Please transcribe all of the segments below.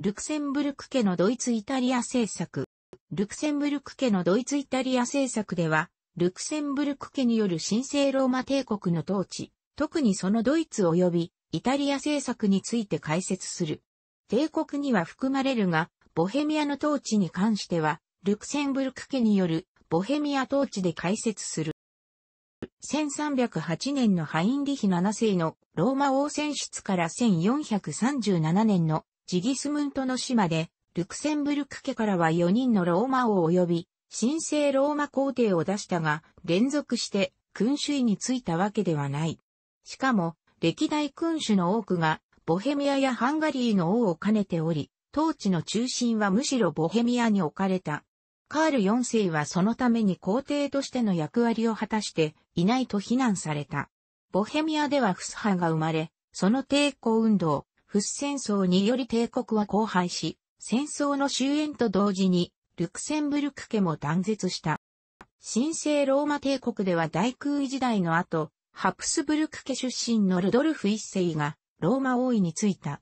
ルクセンブルク家のドイツ・イタリア政策。ルクセンブルク家のドイツ・イタリア政策では、ルクセンブルク家による神聖ローマ帝国の統治、特にそのドイツ及びイタリア政策について解説する。帝国には含まれるが、ボヘミアの統治に関しては、ルクセンブルク家によるボヘミア統治で解説する。1308年のハインリヒ7世のローマ王選出から1437年のジギスムントの島で、ルクセンブルク家からは4人のローマ王及び、神聖ローマ皇帝を出したが、連続して君主位についたわけではない。しかも、歴代君主の多くが、ボヘミアやハンガリーの王を兼ねており、統治の中心はむしろボヘミアに置かれた。カール4世はそのために皇帝としての役割を果たしていないと非難された。ボヘミアではフスハが生まれ、その抵抗運動、フス戦争により帝国は荒廃し、戦争の終焉と同時に、ルクセンブルク家も断絶した。神聖ローマ帝国では大空位時代の後、ハプスブルク家出身のルドルフ一世が、ローマ王位に就いた。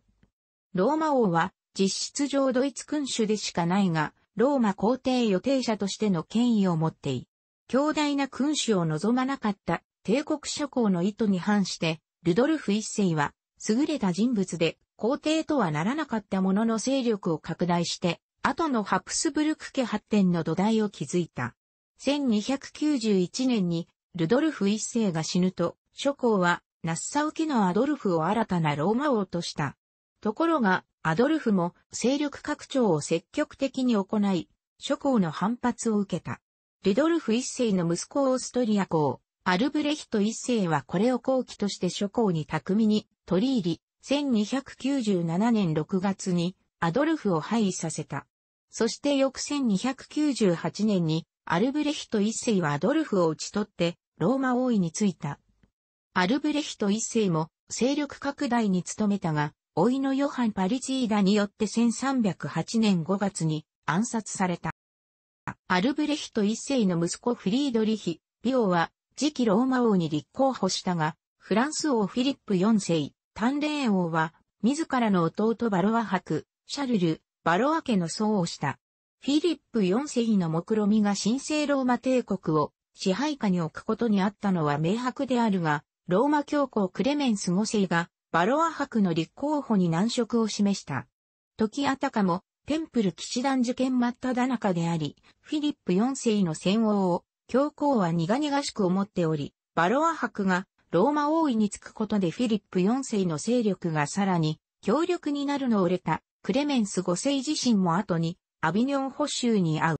ローマ王は、実質上ドイツ君主でしかないが、ローマ皇帝予定者としての権威を持ってい。強大な君主を望まなかった帝国諸侯の意図に反して、ルドルフ一世は優れた人物で、皇帝とはならなかったものの勢力を拡大して、後のハプスブルク家発展の土台を築いた。1291年に、ルドルフ一世が死ぬと、諸侯は、ナッサウ家のアドルフを新たなローマ王とした。ところが、アドルフも勢力拡張を積極的に行い、諸侯の反発を受けた。ルドルフ一世の息子オーストリア公、アルブレヒト一世はこれを後期として諸侯に巧みに取り入り、1297年6月にアドルフを廃位させた。そして翌1298年にアルブレヒト一世はアドルフを討ち取ってローマ王位に就いた。アルブレヒト一世も勢力拡大に努めたが、老いのヨハン・パリジーダによって1308年5月に暗殺された。アルブレヒト一世の息子フリードリヒ、ビオは次期ローマ王に立候補したが、フランス王フィリップ4世、ンーン王は、自らの弟バロア伯、シャルル、バロア家の僧をした。フィリップ4世の目論見みが神聖ローマ帝国を支配下に置くことにあったのは明白であるが、ローマ教皇クレメンス5世がバロア伯の立候補に難色を示した。時あたかも、テンプル騎士団受験真っ只中であり、フィリップ4世の戦王を教皇は苦々しく思っており、バロア伯がローマ王位につくことでフィリップ4世の勢力がさらに強力になるのを得たクレメンス5世自身も後にアビニョン保守に会う。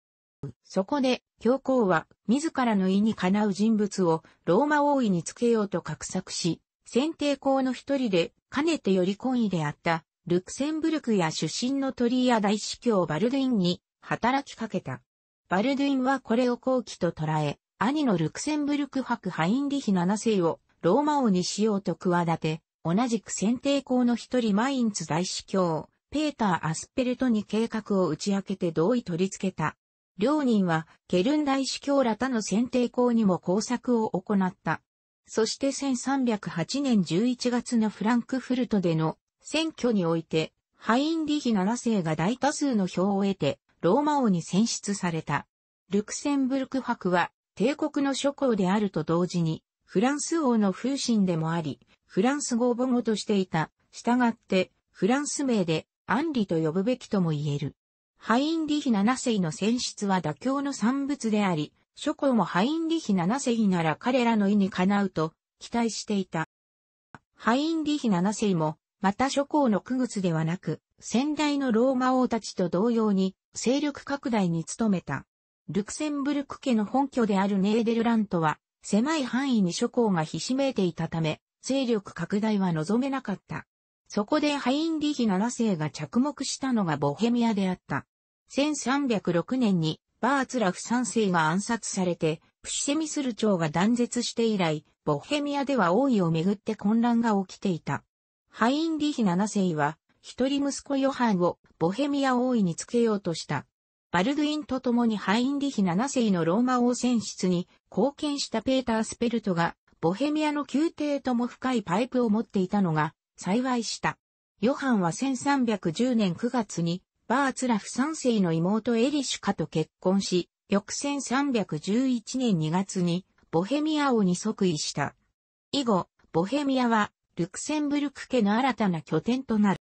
そこで教皇は自らの意にかなう人物をローマ王位につけようと画策し、選定皇の一人でかねてより懇意であったルクセンブルクや出身の鳥や大司教バルドゥインに働きかけた。バルドゥインはこれを好期と捉え、兄のルクセンブルク博ハインリヒ7世をローマ王にしようと企て、同じく選定校の一人マインツ大司教、ペーター・アスペルトに計画を打ち明けて同意取り付けた。両人は、ケルン大司教ら他の選定校にも工作を行った。そして1308年11月のフランクフルトでの選挙において、ハインリヒ7世が大多数の票を得て、ローマ王に選出された。ルクセンブルク博は、帝国の諸侯であると同時に、フランス王の風神でもあり、フランス語を母語としていた。従って、フランス名で、アンリと呼ぶべきとも言える。ハインリヒ七世の選出は妥協の産物であり、諸侯もハインリヒ七世なら彼らの意にかなうと期待していた。ハインリヒ七世も、また諸侯の区別ではなく、先代のローマ王たちと同様に、勢力拡大に努めた。ルクセンブルク家の本拠であるネーデルラントは、狭い範囲に諸侯がひしめいていたため、勢力拡大は望めなかった。そこでハインリヒ7世が着目したのがボヘミアであった。1306年にバーツラフ3世が暗殺されて、プシセミスル朝が断絶して以来、ボヘミアでは王位をめぐって混乱が起きていた。ハインリヒ7世は、一人息子ヨハンをボヘミア王位につけようとした。バルドゥインと共にハインリヒ7世のローマ王選出に貢献したペーター・スペルトが、ボヘミアの宮廷とも深いパイプを持っていたのが幸いした。ヨハンは1310年9月に、バーツラフ3世の妹エリシュカと結婚し、翌1311年2月に、ボヘミア王に即位した。以後、ボヘミアは、ルクセンブルク家の新たな拠点となる。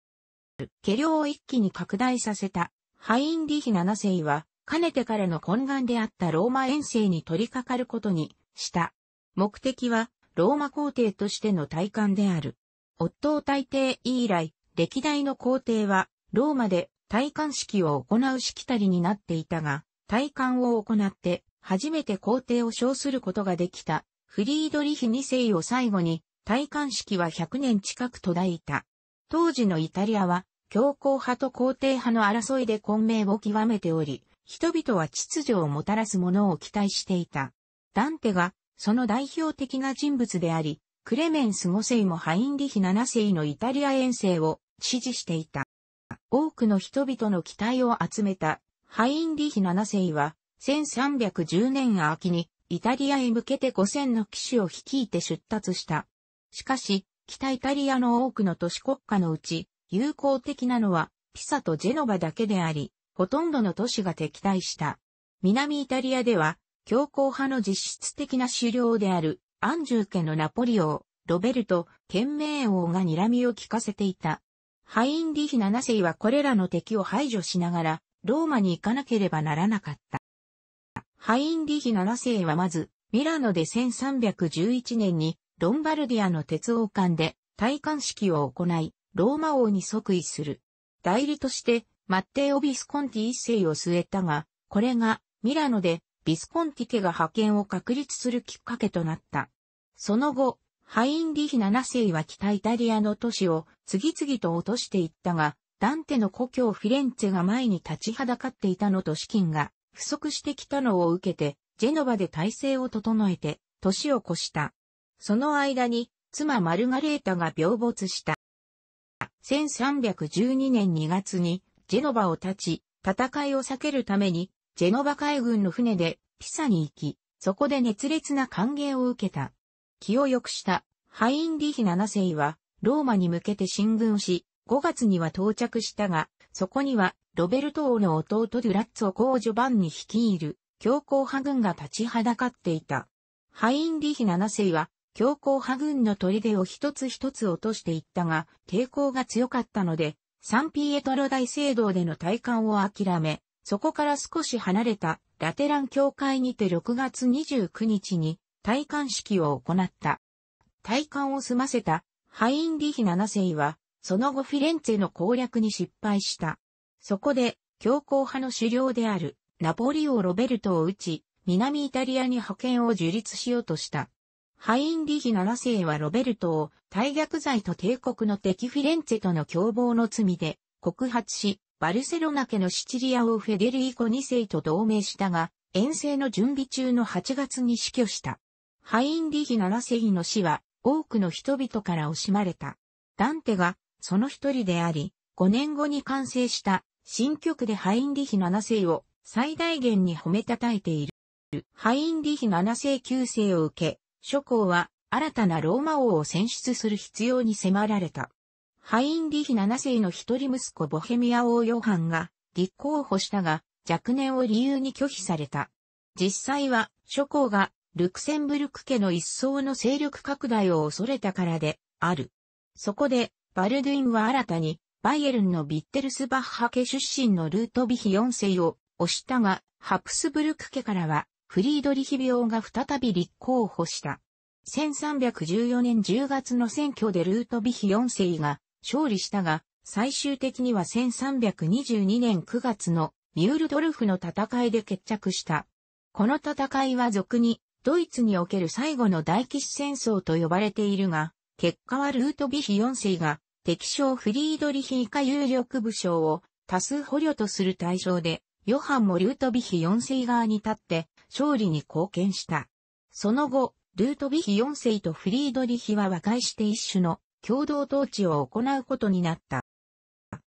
家領を一気に拡大させた。ハインリヒ7世は、かねてからの懇願であったローマ遠征に取り掛かることにした。目的は、ローマ皇帝としての体感である。夫を大帝以来、歴代の皇帝は、ローマで体感式を行うしきたりになっていたが、体感を行って、初めて皇帝を称することができた、フリードリヒ2世を最後に、体感式は100年近く途絶えた。当時のイタリアは、強硬派と皇帝派の争いで混迷を極めており、人々は秩序をもたらすものを期待していた。ダンテが、その代表的な人物であり、クレメンス5世もハインリヒ7世のイタリア遠征を支持していた。多くの人々の期待を集めたハインリヒ7世は、1310年秋にイタリアへ向けて5000の騎士を率いて出立した。しかし、北イタリアの多くの都市国家のうち、友好的なのはピサとジェノバだけであり、ほとんどの都市が敵対した。南イタリアでは、強硬派の実質的な狩猟である、アンジュー家のナポリ王、ロベルト、賢明王が睨みを聞かせていた。ハインリヒ7世はこれらの敵を排除しながら、ローマに行かなければならなかった。ハインリヒ7世はまず、ミラノで1311年に、ロンバルディアの鉄王館で、戴冠式を行い、ローマ王に即位する。代理として、マッテオ・ビスコンティ一世を据えたが、これがミラノでビスコンティ家が派遣を確立するきっかけとなった。その後、ハインリヒ7世は北イタリアの都市を次々と落としていったが、ダンテの故郷フィレンツェが前に立ちはだかっていたのと資金が不足してきたのを受けて、ジェノバで体制を整えて、年を越した。その間に、妻マルガレータが病没した。1312年2月にジェノバを立ち、戦いを避けるために、ジェノバ海軍の船でピサに行き、そこで熱烈な歓迎を受けた。気を良くしたハインリヒ7世はローマに向けて進軍し、5月には到着したが、そこにはロベルト王の弟デュラッツォ公ジョバンに率いる強硬派軍が立ちはだかっていた。ハインリヒ7世は強硬派軍の砦を一つ一つ落としていったが、抵抗が強かったので、サンピエトロ大聖堂での退官を諦め、そこから少し離れたラテラン教会にて6月29日に退冠式を行った。退冠を済ませたハインリヒ7世は、その後フィレンツェの攻略に失敗した。そこで、強硬派の首領であるナポリオ・ロベルトを撃ち、南イタリアに派遣を樹立しようとした。ハインリヒ7世はロベルトを大逆罪と帝国の敵フィレンツェとの共謀の罪で告発し、バルセロナ家のシチリア王フェデリーコ2世と同盟したが、遠征の準備中の8月に死去した。ハインリヒ7世の死は多くの人々から惜しまれた。ダンテがその一人であり、5年後に完成した新曲でハインリヒ7世を最大限に褒めたたえている。ハインリヒ7世9世を受け、諸侯は新たなローマ王を選出する必要に迫られた。ハインリヒ7世の一人息子ボヘミア王ヨハンが立候補したが若年を理由に拒否された。実際は諸侯がルクセンブルク家の一層の勢力拡大を恐れたからである。そこでバルドゥインは新たにバイエルンのビッテルスバッハ家出身のルートビヒ4世を押したが、ハプスブルク家からはフリードリヒ病が再び立候補した。1314年10月の選挙でルートビヒ4世が勝利したが、最終的には1322年9月のミュールドルフの戦いで決着した。この戦いは俗にドイツにおける最後の大騎士戦争と呼ばれているが、結果はルートビヒ4世が敵将フリードリヒ以下有力武将を多数捕虜とする対象で、ヨハンもルートビヒ4世側に立って勝利に貢献した。その後、ルートヴィヒ4世とフリードリヒは和解して一種の共同統治を行うことになった。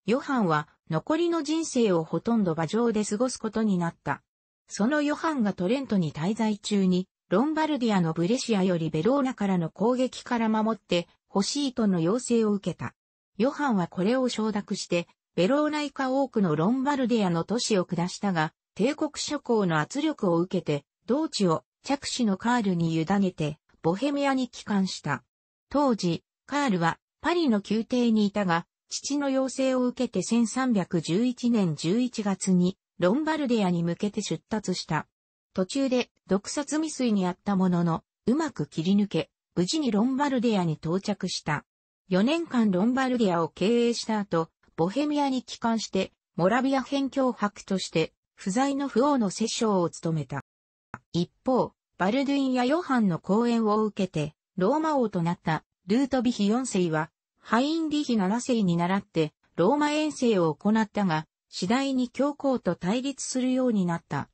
ヨハンは残りの人生をほとんど馬上で過ごすことになった。そのヨハンがトレントに滞在中に、ロンバルディアのブレシアよりベローナからの攻撃から守って欲しいとの要請を受けた。ヨハンはこれを承諾して、ベローナ以下多くのロンバルディアの都市を下したが、帝国諸侯の圧力を受けて、同地を着手のカールに委ねて、ボヘミアに帰還した。当時、カールはパリの宮廷にいたが、父の要請を受けて1311年11月にロンバルデアに向けて出立した。途中で毒殺未遂にあったものの、うまく切り抜け、無事にロンバルデアに到着した。4年間ロンバルディアを経営した後、ボヘミアに帰還して、モラビア辺境伯として不在の不王の摂政を務めた。一方、バルドゥインやヨハンの講演を受けて、ローマ王となったルートビヒ4世は、ハインリヒ7世に倣って、ローマ遠征を行ったが、次第に教皇と対立するようになった。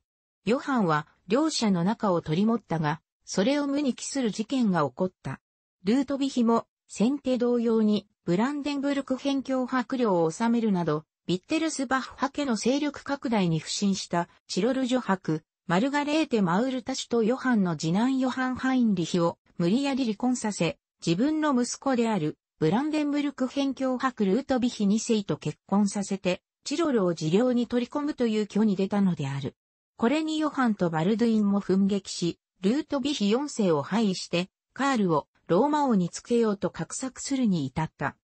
ヨハンは、両者の仲を取り持ったが、それを無に帰する事件が起こった。ルートビヒも、先手同様に、ブランデンブルク辺境迫領を収めるなど、ビッテルスバッハ家の勢力拡大に不信したチロル女伯、マルガレーテ・マウルタシュとヨハンの次男ヨハン・ハインリヒを無理やり離婚させ、自分の息子であるブランデンブルク辺境伯ルートビヒ2世と結婚させて、チロルを治療に取り込むという虚に出たのである。これにヨハンとバルドゥインも奮撃し、ルートビヒ4世を廃して、カールをローマ王につけようと画策するに至った。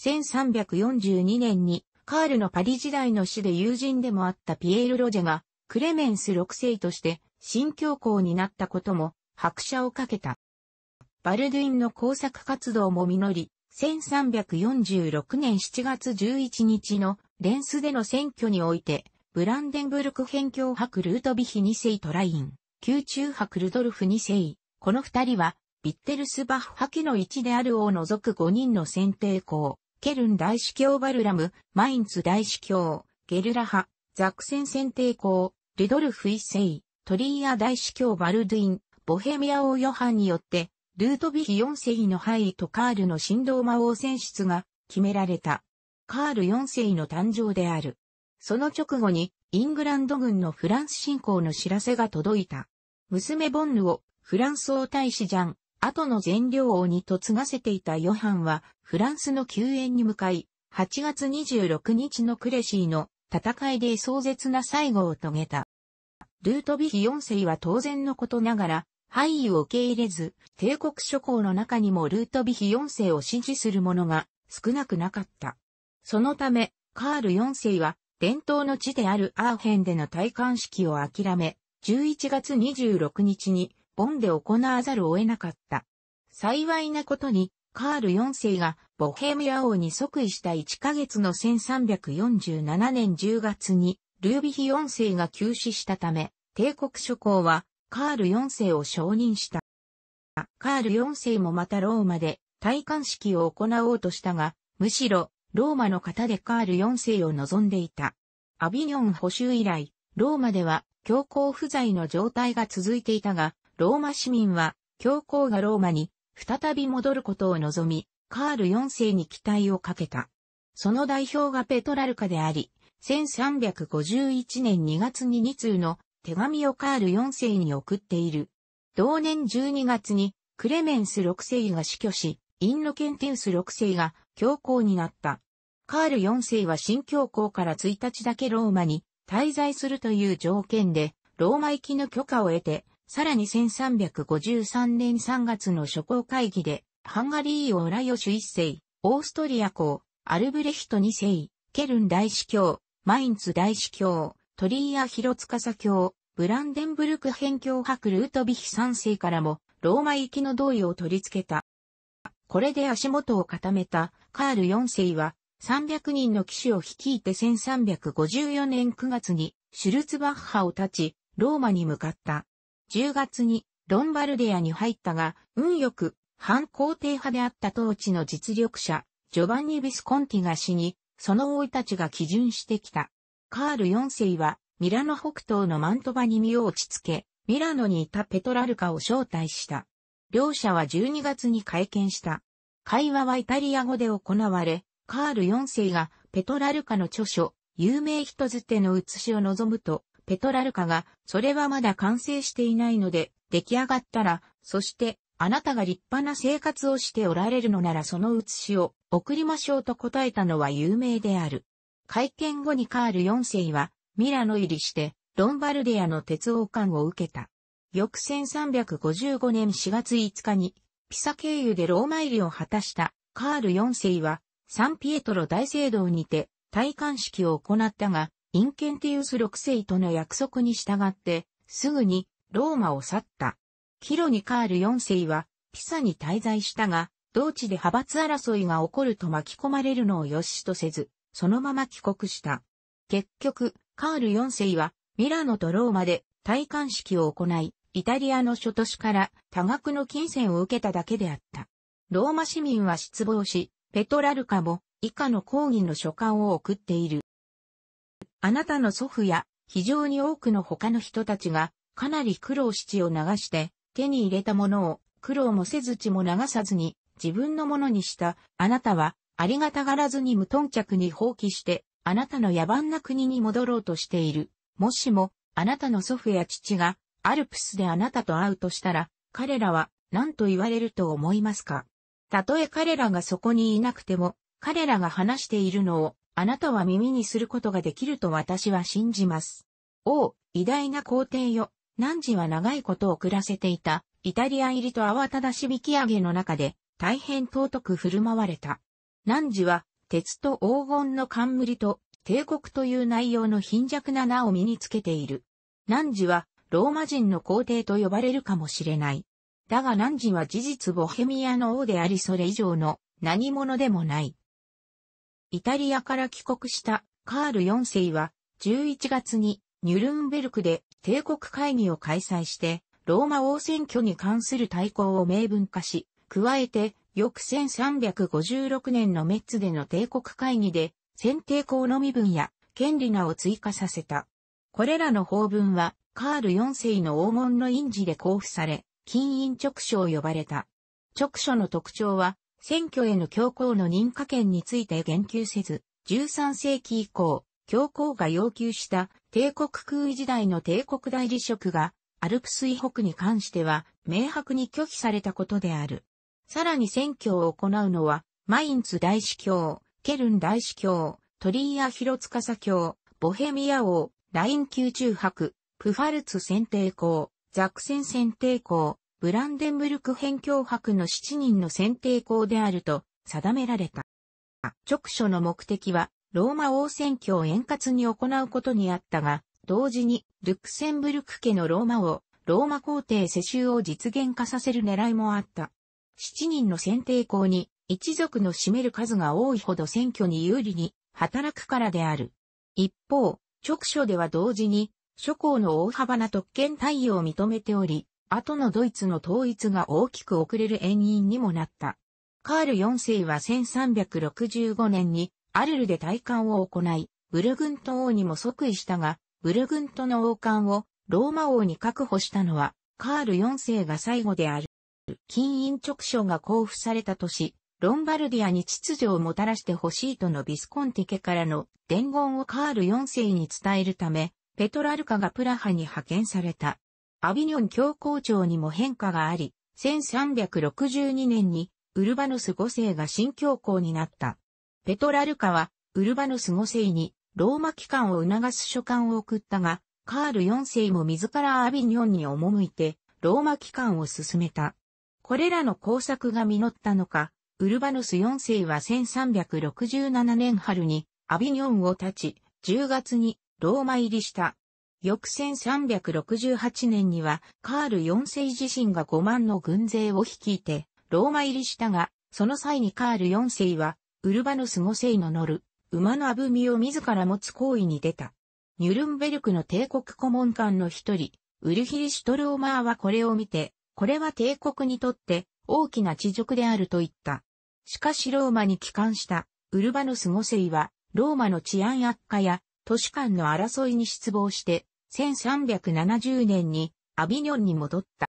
1342年にカールのパリ時代の死で友人でもあったピエール・ロジェが、クレメンス6世として新教皇になったことも拍車をかけた。バルドゥインの工作活動も実り、1346年7月11日のレンスでの選挙において、ブランデンブルク辺境博ルートビヒ2世トライン、宮中博ルドルフ2世、この二人は、ビッテルスバッハ家の一である王を除く5人の選定校、ケルン大司教バルラム、マインツ大司教、ゲルラハ、ザクセン選定校、ルドルフ一世、トリーア大司教バルドゥイン、ボヘミア王ヨハンによって、ルートビヒ4世の敗とカールの神動魔王選出が決められた。カール4世の誕生である。その直後に、イングランド軍のフランス侵攻の知らせが届いた。娘ボンヌを、フランス王大使ジャン、後の全領王に嫁がせていたヨハンは、フランスの救援に向かい、8月26日のクレシーの戦いで壮絶な最後を遂げた。ルートビヒ4世は当然のことながら、敗意を受け入れず、帝国諸侯の中にもルートビヒ4世を支持する者が少なくなかった。そのため、カール4世は、伝統の地であるアーヘンでの戴冠式を諦め、11月26日にボンで行わざるを得なかった。幸いなことに、カール4世がボヘミア王に即位した1ヶ月の1347年10月に、ルービヒ4世が急死したため、帝国諸侯はカール4世を承認した。カール4世もまたローマで戴冠式を行おうとしたが、むしろローマの方でカール4世を望んでいた。アビニョン補修以来、ローマでは強行不在の状態が続いていたが、ローマ市民は、教皇がローマに再び戻ることを望み、カール4世に期待をかけた。その代表がペトラルカであり、1351年2月に2通の手紙をカール4世に送っている。同年12月にクレメンス6世が死去し、インノケンテウス6世が教皇になった。カール4世は新教皇から1日だけローマに滞在するという条件で、ローマ行きの許可を得て、さらに1353年3月の諸公会議で、ハンガリー王ラヨシュ一世、オーストリア公、アルブレヒト二世、ケルン大司教、マインツ大司教、トリーアカサ教、ブランデンブルク辺境博ルートビヒ三世からも、ローマ行きの同意を取り付けた。これで足元を固めたカール四世は、300人の騎士を率いて1354年9月にシュルツバッハを立ち、ローマに向かった。10月にロンバルディアに入ったが、運よく反皇帝派であった当地の実力者、ジョバンニ・ビスコンティが死に、その老いたちが基準してきた。カール4世は、ミラノ北東のマントバに身を落ち着け、ミラノにいたペトラルカを招待した。両者は12月に会見した。会話はイタリア語で行われ、カール4世がペトラルカの著書、有名人づての写しを望むと、ペトラルカが、それはまだ完成していないので、出来上がったら、そして、あなたが立派な生活をしておられるのならその写しを送りましょうと答えたのは有名である。会見後にカール4世はミラノ入りしてロンバルディアの鉄王冠を受けた。翌1355年4月5日にピサ経由でローマ入りを果たしたカール4世はサンピエトロ大聖堂にて戴冠式を行ったがインケンティウス6世との約束に従って、すぐにローマを去った。キロニカール4世はピサに滞在したが、同地で派閥争いが起こると巻き込まれるのを良しとせず、そのまま帰国した。結局、カール4世はミラノとローマで戴冠式を行い、イタリアの諸都市から多額の金銭を受けただけであった。ローマ市民は失望し、ペトラルカも以下の抗議の書簡を送っている。あなたの祖父や非常に多くの他の人たちがかなり苦労しを流して手に入れたものを苦労もせず血も流さずに自分のものにしたあなたはありがたがらずに無頓着に放棄してあなたの野蛮な国に戻ろうとしている。もしもあなたの祖父や父がアルプスであなたと会うとしたら彼らは何と言われると思いますかたとえ彼らがそこにいなくても彼らが話しているのをあなたは耳にすることができると私は信じます。おう、偉大な皇帝よ、汝は長いことを遅らせていた、イタリア入りと慌ただし引き上げの中で、大変尊く振る舞われた。汝は、鉄と黄金の冠と、帝国という内容の貧弱な名を身につけている。汝は、ローマ人の皇帝と呼ばれるかもしれない。だが汝は事実ボヘミアの王でありそれ以上の何者でもない。イタリアから帰国したカール4世は11月にニュルンベルクで帝国会議を開催してローマ王選挙に関する対抗を明文化し、加えて翌1356年のメッツでの帝国会議で選定校の身分や権利名を追加させた。これらの法文はカール4世の黄金の印字で交付され、金印直書を呼ばれた。直書の特徴は選挙への教皇の認可権について言及せず、13世紀以降、教皇が要求した帝国空位時代の帝国代理職がアルプス以北に関しては明白に拒否されたことである。さらに選挙を行うのは、マインツ大司教、ケルン大司教、トリーア広司教、ボヘミア王、ライン級中博、プファルツ選定校、ザクセン選定校、ブランデンブルク辺境博の7人の選定校であると定められた。直書の目的は、ローマ王選挙を円滑に行うことにあったが、同時に、ルクセンブルク家のローマ王、ローマ皇帝世襲を実現化させる狙いもあった。7人の選定校に、一族の占める数が多いほど選挙に有利に働くからである。一方、直書では同時に、諸侯の大幅な特権対応を認めており、後のドイツの統一が大きく遅れる遠因にもなった。カール4世は1365年にアルルで大官を行い、ブルグント王にも即位したが、ブルグントの王冠をローマ王に確保したのはカール4世が最後である。金印直書が交付された年、ロンバルディアに秩序をもたらしてほしいとのビスコンティ家からの伝言をカール4世に伝えるため、ペトラルカがプラハに派遣された。アビニョン教皇庁にも変化があり、1362年にウルバノス5世が新教皇になった。ペトラルカはウルバノス5世にローマ機関を促す書簡を送ったが、カール4世も自らアビニョンに赴いて、ローマ機関を進めた。これらの工作が実ったのか、ウルバノス4世は1367年春にアビニョンを立ち、10月にローマ入りした。翌1368年には、カール4世自身が5万の軍勢を率いて、ローマ入りしたが、その際にカール4世は、ウルバノス5世の乗る、馬のあぶみを自ら持つ行為に出た。ニュルンベルクの帝国顧問官の一人、ウルヒリシュトルオマーはこれを見て、これは帝国にとって大きな地辱であると言った。しかしローマに帰還したウルバノス5世は、ローマの治安悪化や都市間の争いに失望して、1370年にアビニョンに戻った。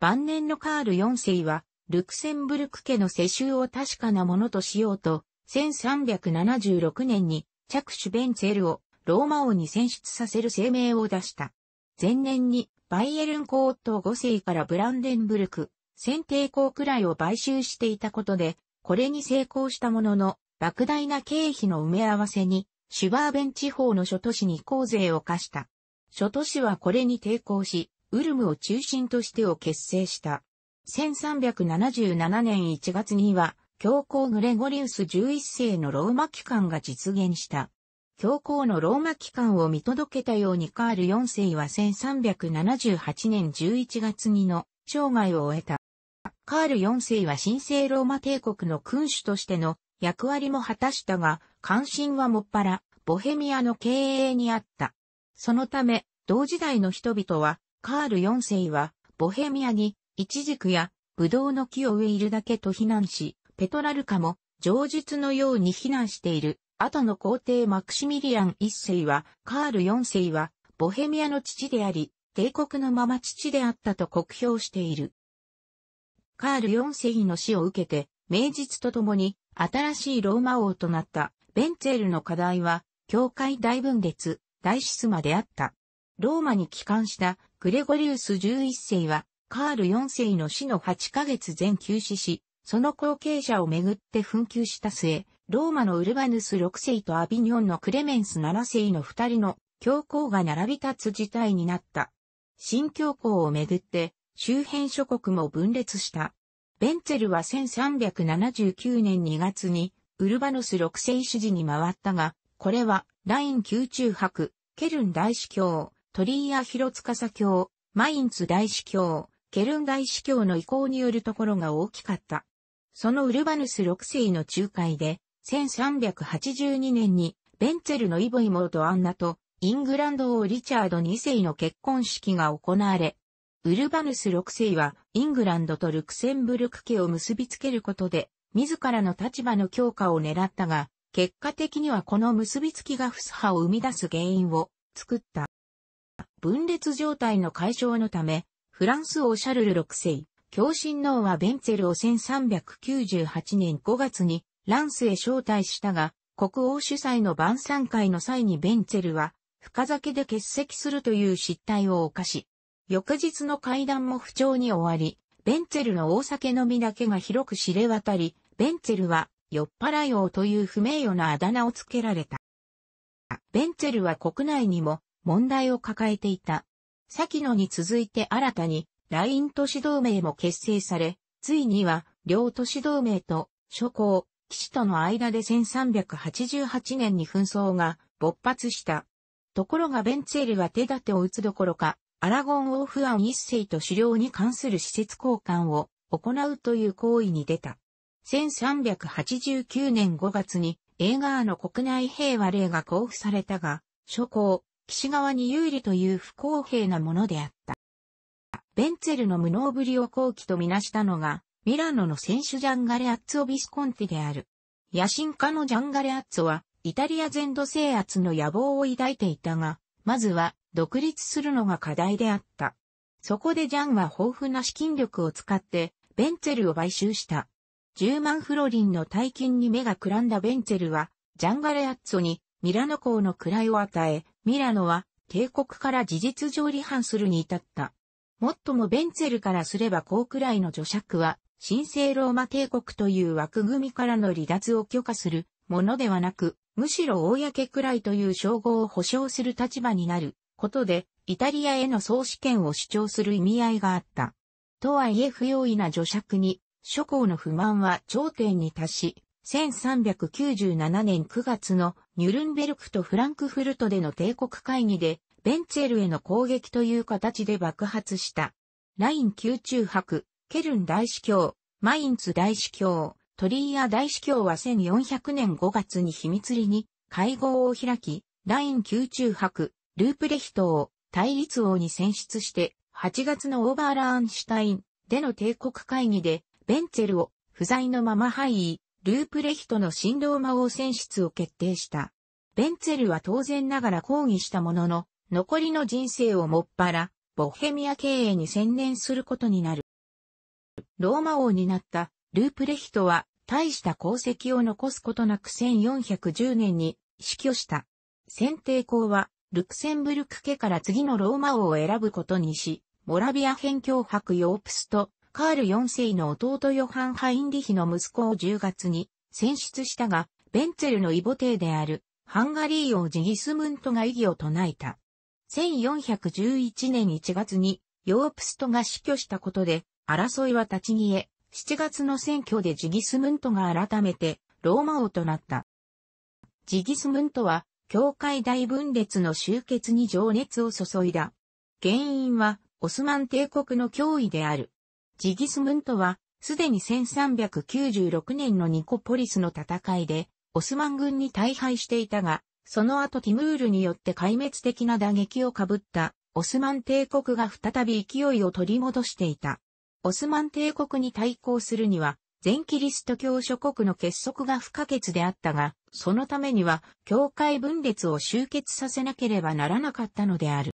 晩年のカール4世は、ルクセンブルク家の世襲を確かなものとしようと、1376年に着手ベンツェルをローマ王に選出させる声明を出した。前年にバイエルン皇統5世からブランデンブルク、選定公くらいを買収していたことで、これに成功したものの、莫大な経費の埋め合わせにシュバーベン地方の諸都市に公税を課した。諸都市はこれに抵抗し、ウルムを中心としてを結成した。1377年1月には、教皇グレゴリウス11世のローマ機関が実現した。教皇のローマ機関を見届けたようにカール4世は1378年11月にの生涯を終えた。カール4世は神聖ローマ帝国の君主としての役割も果たしたが、関心はもっぱら、ボヘミアの経営にあった。そのため、同時代の人々は、カール4世は、ボヘミアに、イチジクや、ブドウの木を植えるだけと非難し、ペトラルカも、上述のように非難している。後の皇帝マクシミリアン1世は、カール4世は、ボヘミアの父であり、帝国のまま父であったと酷評している。カール4世の死を受けて、名実とともに新しいローマ王となったベンツェルの課題は、教会大分裂、大シスマであった。ローマに帰還したグレゴリウス11世は、カール4世の死の8ヶ月前休止し、その後継者をめぐって紛糾した末、ローマのウルバヌス6世とアビニョンのクレメンス7世の2人の教皇が並び立つ事態になった。新教皇をめぐって、周辺諸国も分裂した。ベンツェルは1379年2月にウルバノス6世主事に回ったが、これはライン宮中博、ケルン大司教、リーア広司教、マインツ大司教、ケルン大司教の意向によるところが大きかった。そのウルバヌス6世の仲介で、1382年にベンツェルのイボイモード。アンナとイングランド王リチャード2世の結婚式が行われ、ウルバヌス6世は、イングランドとルクセンブルク家を結びつけることで、自らの立場の強化を狙ったが、結果的にはこの結びつきがフス派を生み出す原因を作った。分裂状態の解消のため、フランス王シャルル6世、共親王はベンツェルを1398年5月にランスへ招待したが、国王主催の晩餐会の際にベンツェルは、深酒で欠席するという失態を犯し、翌日の会談も不調に終わり、ベンツェルの大酒飲みだけが広く知れ渡り、ベンツェルは酔っ払い王という不名誉なあだ名を付けられた。ベンツェルは国内にも問題を抱えていた。先のに続いて新たにライン都市同盟も結成され、ついには両都市同盟と諸侯、騎士との間で1388年に紛争が勃発した。ところがベンツェルは手立てを打つどころか、アラゴン王フアン一世と狩猟に関する施設交換を行うという行為に出た。1389年5月に映画の国内平和令が交付されたが、諸侯、岸側に有利という不公平なものであった。ベンツェルの無能ぶりを後期とみなしたのが、ミラノの選手ジャンガレアッツオ・ビスコンティである。野心家のジャンガレアッツは、イタリア全土制圧の野望を抱いていたが、まずは独立するのが課題であった。そこでジャンは豊富な資金力を使って、ベンツェルを買収した。10万フロリンの大金に目がくらんだベンツェルは、ジャンガレアッツォにミラノ港の位を与え、ミラノは帝国から事実上離反するに至った。もっともベンツェルからすれば高位の女爵は、神聖ローマ帝国という枠組みからの離脱を許可するものではなく、むしろ公位という称号を保障する立場になることで、イタリアへの総主権を主張する意味合いがあった。とはいえ不用意な助爵に、諸侯の不満は頂点に達し、1397年9月のニュルンベルクとフランクフルトでの帝国会議で、ベンツェルへの攻撃という形で爆発した。ライン宮中博、ケルン大司教、マインツ大司教、トリーア大司教は1400年5月に秘密裏に会合を開き、ライン宮中博、ループレヒトを対立王に選出して、8月のオーバーラーンシュタインでの帝国会議で、ベンツェルを不在のまま敗位、ループレヒトの新ローマ王選出を決定した。ベンツェルは当然ながら抗議したものの、残りの人生をもっぱら、ボヘミア経営に専念することになる。ローマ王になったループレヒトは大した功績を残すことなく1410年に死去した。選定校はルクセンブルク家から次のローマ王を選ぶことにし、モラビア辺境伯ヨープスとカール4世の弟ヨハン・ハインリヒの息子を10月に選出したが、ベンツェルの異母帝であるハンガリー王ジギスムントが異議を唱えた。1411年1月にヨープストが死去したことで争いは立ち消え、7月の選挙でジギスムントが改めてローマ王となった。ジギスムントは教会大分裂の終結に情熱を注いだ。原因は、オスマン帝国の脅威である。ジギスムントは、すでに1396年のニコポリスの戦いで、オスマン軍に大敗していたが、その後ティムールによって壊滅的な打撃をかぶったオスマン帝国が再び勢いを取り戻していた。オスマン帝国に対抗するには、全キリスト教諸国の結束が不可欠であったが、そのためには、教会分裂を終結させなければならなかったのである。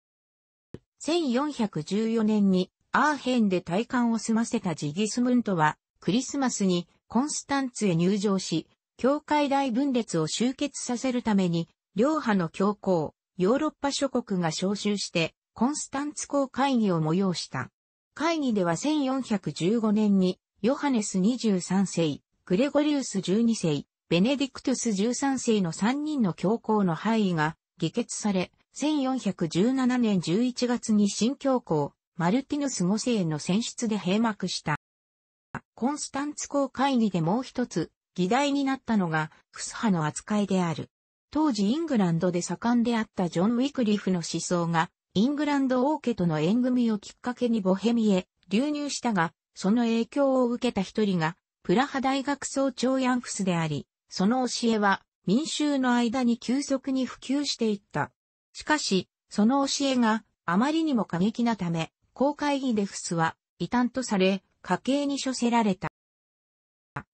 1414年にアーヘンで体感を済ませたジギスムントは、クリスマスにコンスタンツへ入場し、教会大分裂を終結させるために、両派の教皇、ヨーロッパ諸国が招集して、コンスタンツ公会議を催した。会議では1415年に、ヨハネス23世、グレゴリウス12世、ベネディクトゥス13世の3人の教皇の範囲が議決され、1417年11月に新教皇、マルティヌス5世の選出で閉幕した。コンスタンツ公会議でもう一つ、議題になったのが、フス派の扱いである。当時イングランドで盛んであったジョン・ウィクリフの思想が、イングランド王家との縁組みをきっかけにボヘミへ流入したが、その影響を受けた一人が、プラハ大学総長ヤンフスであり、その教えは民衆の間に急速に普及していった。しかし、その教えがあまりにも過激なため、公会議でフスは異端とされ、家計に処せられた。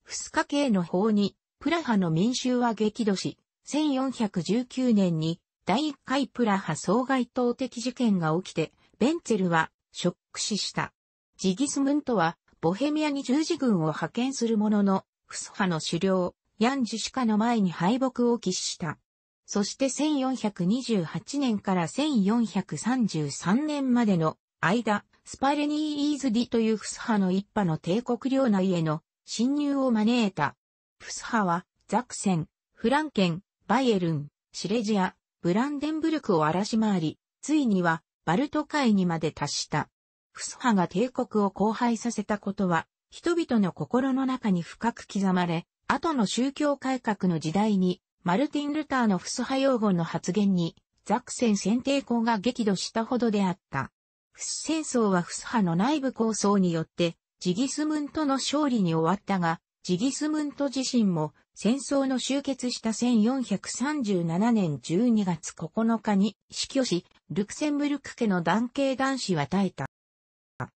フス家計の法に、プラハの民衆は激怒し、1419年に第1回プラハ総外党的事件が起きて、ベンツェルはショック死した。ジギスムントはボヘミアに十字軍を派遣するものの、フス派の首領、ヤンジュシカの前に敗北を喫した。そして1428年から1433年までの間、スパレニー・イーズディというフスハの一派の帝国領内への侵入を招いた。フスハは、ザクセン、フランケン、バイエルン、シレジア、ブランデンブルクを荒らし回り、ついには、バルト海にまで達した。フスハが帝国を荒廃させたことは、人々の心の中に深く刻まれ、後の宗教改革の時代に、マルティン・ルターのフス派用語の発言に、ザクセン選定校が激怒したほどであった。フス戦争はフス派の内部抗争によって、ジギスムントの勝利に終わったが、ジギスムント自身も戦争の終結した1437年12月9日に死去し、ルクセンブルク家の男系男子は耐えた。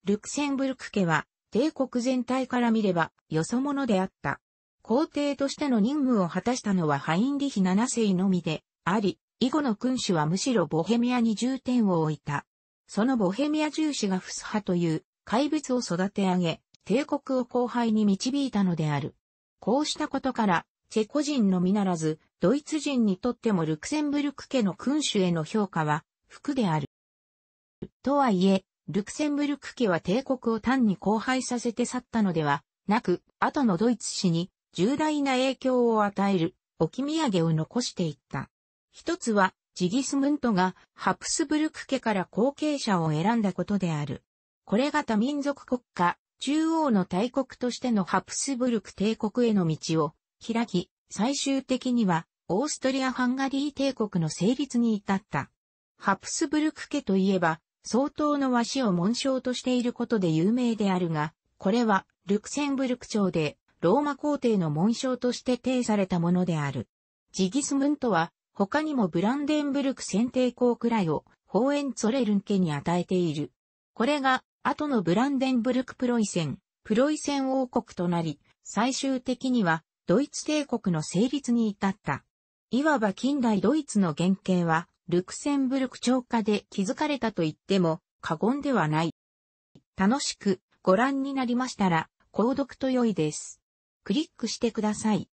ルクセンブルク家は帝国全体から見ればよそ者であった。皇帝としての任務を果たしたのはハインリヒ7世のみであり、以後の君主はむしろボヘミアに重点を置いた。そのボヘミア重視がフス派という怪物を育て上げ、帝国を後輩に導いたのである。こうしたことから、チェコ人のみならず、ドイツ人にとってもルクセンブルク家の君主への評価は、服である。とはいえ、ルクセンブルク家は帝国を単に荒廃させて去ったのではなく、後のドイツ史に重大な影響を与える置き土産を残していった。一つは、ジギスムントがハプスブルク家から後継者を選んだことである。これが多民族国家、中央の大国としてのハプスブルク帝国への道を開き、最終的にはオーストリア・ハンガリー帝国の成立に至った。ハプスブルク家といえば、相当の和紙を紋章としていることで有名であるが、これはルクセンブルク朝でローマ皇帝の紋章として呈されたものである。ジギスムントは、他にもブランデンブルク選定校くらいを、ホーエンツォレルン家に与えている。これが、後のブランデンブルクプロイセン、プロイセン王国となり、最終的には、ドイツ帝国の成立に至った。いわば近代ドイツの原型は、ルクセンブルク超過で築かれたと言っても過言ではない。楽しくご覧になりましたら、購読と良いです。クリックしてください。